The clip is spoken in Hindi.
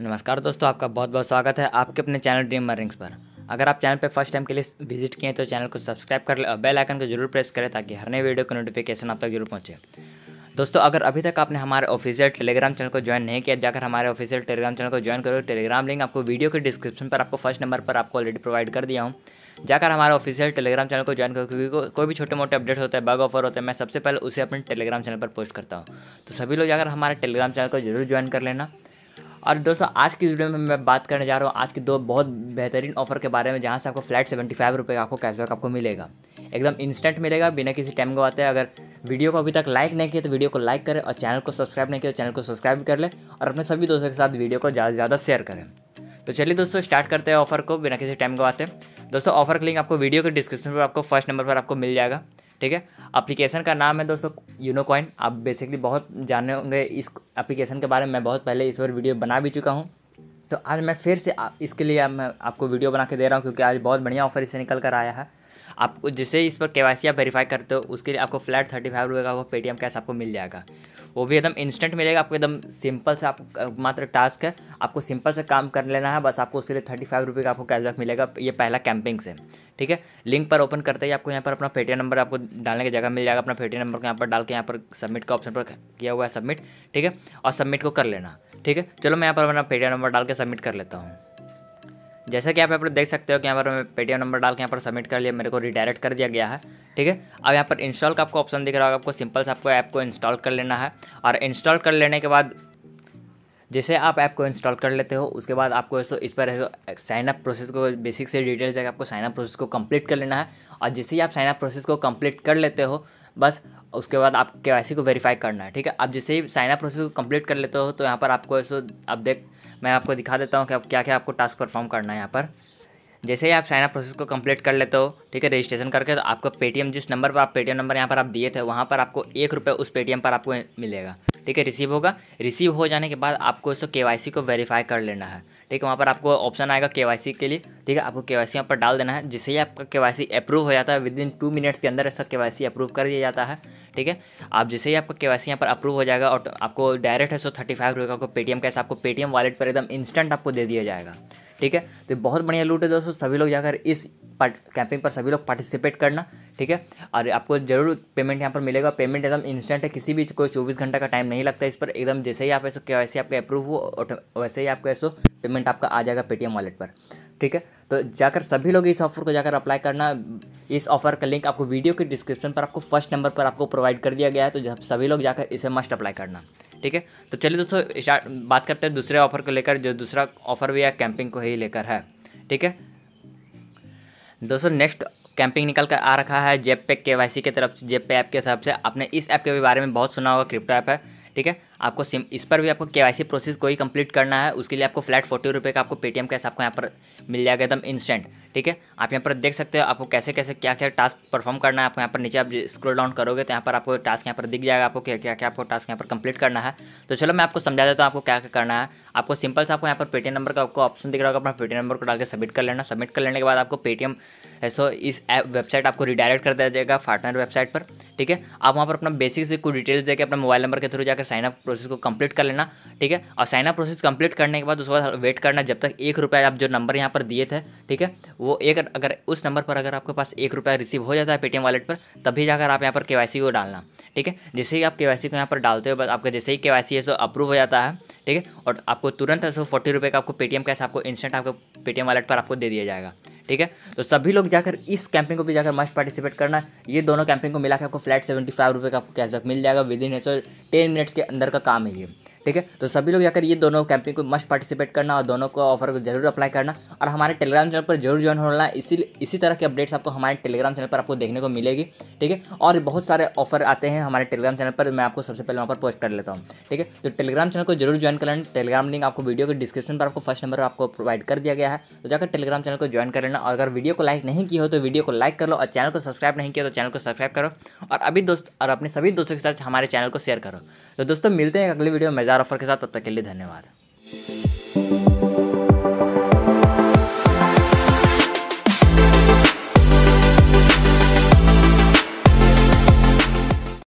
नमस्कार दोस्तों आपका बहुत बहुत स्वागत है आपके अपने चैनल ड्रीम मर्निंग्स पर अगर आप चैनल पर फर्स्ट टाइम के लिए विजिट किए तो चैनल को सब्सक्राइब कर ले और बेल आइकन को जरूर प्रेस करें ताकि हर नए वीडियो का नोटिफिकेशन आप तक जरूर पहुँचे दोस्तों अगर अभी तक आपने हमारे ऑफिशियल टेलीग्राम चैनल को ज्वाइन नहीं किया जाकर हमारे ऑफिशियल टेलीग्राम चैनल को ज्वाइन करो टेलीग्राम लिंक आपको वीडियो के डिस्क्रिप्शन पर आपको फर्स्ट नंबर पर आपको ऑलरेडी प्रोवाइड कर दिया हूँ जाकर हमारे ऑफिशियल टेलीग्राम चैनल को ज्वाइन करो क्योंकि को, कोई भी छोटे मोटे अपडेट होते हैं बग ऑफर होते हैं मैं सबसे पहले उसे अपने टेलीग्राम चैनल पर पोस्ट करता हूँ तो सभी लोग जाकर हमारे टेलीग्राम चैनल को जरूर ज्वाइन कर लेना और दोस्तों आज की वीडियो में मैं बात करने जा रहा हूँ आज की दो बहुत बेहतरीन ऑफर के बारे में जहाँ से आपको फ्लैट सेवेंटी फाइव रुपये का आपको कैशबैक आपको मिलेगा एकदम इंस्टेंट मिलेगा बिना किसी टाइम को आते हैं अगर वीडियो को अभी तक लाइक नहीं किया तो वीडियो को लाइक करें और चैनल को सब्सक्राइब नहीं किया तो चैनल को सब्सक्राइब कर लें और अपने सभी दोस्तों के साथ वीडियो को ज़्यादा से ज़्यादा शेयर करें तो चलिए दोस्तों स्टार्ट करते हैं ऑफर को बिना किसी टाइम हैं दोस्तों ऑफर का लिंक आपको वीडियो के डिस्क्रिप्शन पर आपको फर्स्ट नंबर पर आपको मिल जाएगा ठीक है एप्लीकेशन का नाम है दोस्तों यूनोकॉइन आप बेसिकली बहुत जाने होंगे इस एप्लीकेशन के बारे में मैं बहुत पहले इस पर वीडियो बना भी चुका हूँ तो आज मैं फिर से आप, इसके लिए मैं आपको वीडियो बना के दे रहा हूँ क्योंकि आज बहुत बढ़िया ऑफर इससे निकल कर आया है आपको जिससे इस पर के वाई सी आप वेरीफाई करते हो उसके लिए आपको फ्लैट थर्टी फाइव रुपये का वो पेटीएम कैश आपको मिल जाएगा वो भी एकदम इंस्टेंट मिलेगा आपको एकदम सिंपल से आपको मात्र टास्क है आपको सिंपल से काम कर लेना है बस आपको उसके लिए थर्टी फाइव रुपये का आपको कैशबैक मिलेगा ये पहला कैंपिंग से ठीक है लिंक पर ओपन करते ही आपको यहाँ पर अपना पेटीएम नंबर आपको डालने की जगह मिल जाएगा अपना पेटीएम नंबर यहाँ पर डाल के यहाँ पर सबमिट का ऑप्शन पर किया हुआ है सबमिट ठीक है और सबमिट को कर लेना ठीक है चलो मैं यहाँ पर अपना पेटीएम नंबर डाल के सबमिट कर लेता हूँ जैसा कि आप यहाँ पर देख सकते हो कि यहाँ पर मैं पेटीएम नंबर डाल के यहाँ पर सबमिट कर लिया मेरे को रिडायरेक्ट कर दिया गया है ठीक है अब यहाँ पर इंस्टॉल का आपको ऑप्शन दिख रहा होगा आपको सिंपल से आपको ऐप को इंस्टॉल कर लेना है और इंस्टॉल कर लेने के बाद जैसे आप ऐप को इंस्टॉल कर लेते हो उसके बाद आपको ऐसा इस पर साइनअप प्रोसेस को बेसिक से डिटेल जाकर आपको साइनअप प्रोसेस को कंप्लीट कर लेना है और जैसे ही आप साइनअप प्रोसेस को कंप्लीट कर लेते हो बस उसके बाद आप के को वेरीफाई करना है ठीक है आप जैसे ही साइनअप प्रोसेस को कंप्लीट कर लेते हो तो यहाँ पर आपको ऐसा अब देख मैं आपको दिखा देता हूँ कि अब क्या क्या आपको टास्क परफॉर्म करना है यहाँ पर जैसे ही आप साइनअप प्रोसेस को कंप्लीट कर लेते हो ठीक है रजिस्ट्रेशन करके तो आपको पेटीएम जिस नंबर पर आप पेटीएम नंबर यहाँ पर आप दिए थे वहाँ पर आपको एक रुपये उस पेटीएम पर आपको मिलेगा ठीक है रिसीव होगा रिसीव हो जाने के बाद आपको इसको के को वेरीफाई कर लेना है ठीक है वहाँ पर आपको ऑप्शन आएगा के के लिए ठीक है आपको के वाई यहाँ पर डाल देना है जिससे ही आपका के अप्रूव हो जाता है विद इन टू मिनट्स के अंदर इसका के अप्रूव कर दिया जाता है ठीक है आप जैसे ही आपका के वाई यहाँ पर अप्रूव हो जाएगा और आपको डायरेक्ट है सो थर्टी फाइव रुपये का पेटीएम कैसे आपको पेटीएम वालेट पर एकदम इंस्टेंट आपको दे दिया जाएगा ठीक है तो बहुत बढ़िया लूट है दोस्तों सभी लोग जाकर इस कैंपिंग पर सभी लोग पार्टिसिपेट करना ठीक है और आपको जरूर पेमेंट यहाँ पर मिलेगा पेमेंट एकदम इंस्टेंट है किसी भी कोई चौबीस घंटा का टाइम नहीं लगता इस पर एकदम जैसे ही आप ऐसा के वैसे आपका अप्रूव हो वैसे ही आपका ऐसा पेमेंट आपका आ जाएगा पेटीएम वॉलेट पर ठीक है तो जाकर सभी लोग इस ऑफर को जाकर अप्लाई करना इस ऑफर का लिंक आपको वीडियो के डिस्क्रिप्शन पर आपको फर्स्ट नंबर पर आपको प्रोवाइड कर दिया गया है तो जब सभी लोग जाकर इसे मस्ट अप्लाई करना ठीक है तो चलिए दोस्तों स्टार्ट बात करते हैं दूसरे ऑफर को लेकर जो दूसरा ऑफर भी है कैंपिंग को ही लेकर है ठीक है दोस्तों नेक्स्ट कैंपिंग निकल कर आ रखा है जेप पे के वाई सी की तरफ से जेप पे ऐप के हिसाब से आपने इस ऐप के बारे में बहुत सुना होगा क्रिप्टो ऐप है ठीक है आपको सिम इस पर भी आपको के प्रोसेस कोई कंप्लीट करना है उसके लिए आपको फ्लैट फोर्टी रुपये का आपको पेटीएम कैसे आपको यहाँ पर मिल जाएगा एकदम इंस्टेंट ठीक है आप यहाँ पर देख सकते हो आपको कैसे कैसे क्या क्या टास्क परफॉर्म करना है आपको यहाँ पर नीचे आप स्क्रोल डाउन करोगे तो यहाँ पर आपको टास्क यहाँ पर दिख जाएगा आपको क्या क्या क्या आपको टास्क यहाँ पर कंप्लीट करना है तो चलो मैं आपको समझा देता हूँ आपको क्या क्या करना है आपको सिंपल से आपको यहाँ पर पेटीएम नंबर का आपको ऑप्शन दिख रहा होगा अपना पेटीएम नंबर को डाल के सबमिट कर लेना सबमिट कर लेने के बाद आपको पेटीएम सो इस वेबसाइट आपको रिडायरेक्ट कर दिया जाएगा पार्टनर वेबसाइट पर ठीक है आप वहाँ पर अपना बेसिक से कुछ डिटेल्स देकर अपना मोबाइल नंबर के थ्रू जाकर साइनअप प्रोसेस को कंप्लीट कर लेना ठीक है और साइनअप प्रोसेस कंप्लीट करने के बाद उसके बाद वेट करना जब तक एक रुपया आप जो नंबर यहाँ पर दिए थे ठीक है वो एक अगर उस नंबर पर अगर आपके पास एक रुपया रिसीव हो जाता है पेटीएम वालेट पर तभी जाकर आप यहाँ पर के को डालना ठीक है जैसे ही आप के को यहाँ पर डालते हो बस आपका जैसे ही के है सो अप्रूव हो जाता है ठीक है और आपको तुरंत सो फोर्टी रुपये का आपको पेटीएम कैश आपको इंस्टेंट आपको पेटीएम वालेट पर आपको दे दिया जाएगा ठीक है तो सभी लोग जाकर इस कैंपिंग को भी जाकर मस्ट पार्टिसिपेट करना ये दोनों कैंपिंग को मिला के आपको फ्लैट सेवेंटी फाइव रुपये का आपको कैशबैक मिल जाएगा विद इन एसो टेन मिनट्स के अंदर का काम है ये ठीक है तो सभी लोग जाकर ये दोनों कैंपिंग को मस्ट पार्टिसिपेट करना और दोनों को ऑफर को जरूर अप्लाई करना और हमारे टेलीग्राम चैनल पर जरूर ज्वाइन होना इसी इसी तरह के अपडेट्स आपको हमारे टेलीग्राम चैनल पर आपको देखने को मिलेगी ठीक है और बहुत सारे ऑफर आते हैं हमारे टेलीग्राम चैनल पर मैं आपको सबसे पहले वहाँ पर पोस्ट कर लेता हूँ ठीक है तो टेलीग्राम चैनल को जरूर ज्वाइन कर लेना टेलीग्राम लिंक आपको वीडियो के डिस्क्रिप्शन पर आपको फर्स्ट नंबर आपको प्रोवाइड कर दिया गया है तो जाकर टेलीग्राम चैनल को ज्वाइन कर लेना और अगर वीडियो को लाइक नहीं की हो तो वीडियो को लाइक कर लो और चैनल को सब्सक्राइब नहीं किया तो चैनल को सब्सक्राइब करो और अभी दोस्त और अपने सभी दोस्तों के साथ हमारे चैनल को शेयर करो तो दोस्तों मिलते हैं अगले वीडियो में चार ऑफर के साथ तब तक के लिए धन्यवाद